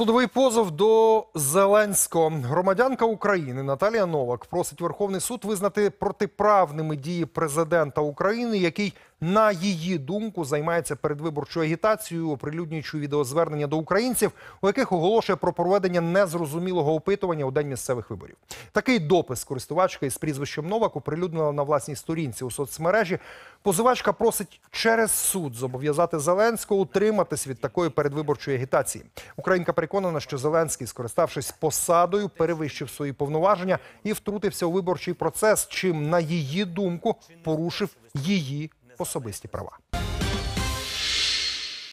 Судовий позов до Зеленського громадянка України Наталія Новак просить Верховний суд визнати протиправними дії президента України, який, на її думку, займається передвиборчою агітацією, оприлюднюючи відеозвернення до українців, у яких оголошує про проведення незрозумілого опитування у день місцевих виборів. Такий допис користувачка із прізвищем Новак оприлюднила на власній сторінці у соцмережі. Позивачка просить через суд зобов'язати Зеленського утриматись від такої передвиборчої агітації. Українка переконана, що Зеленський, скориставшись посадою, перевищив свої повноваження і втрутився у виборчий процес, чим на її думку порушив її особисті права.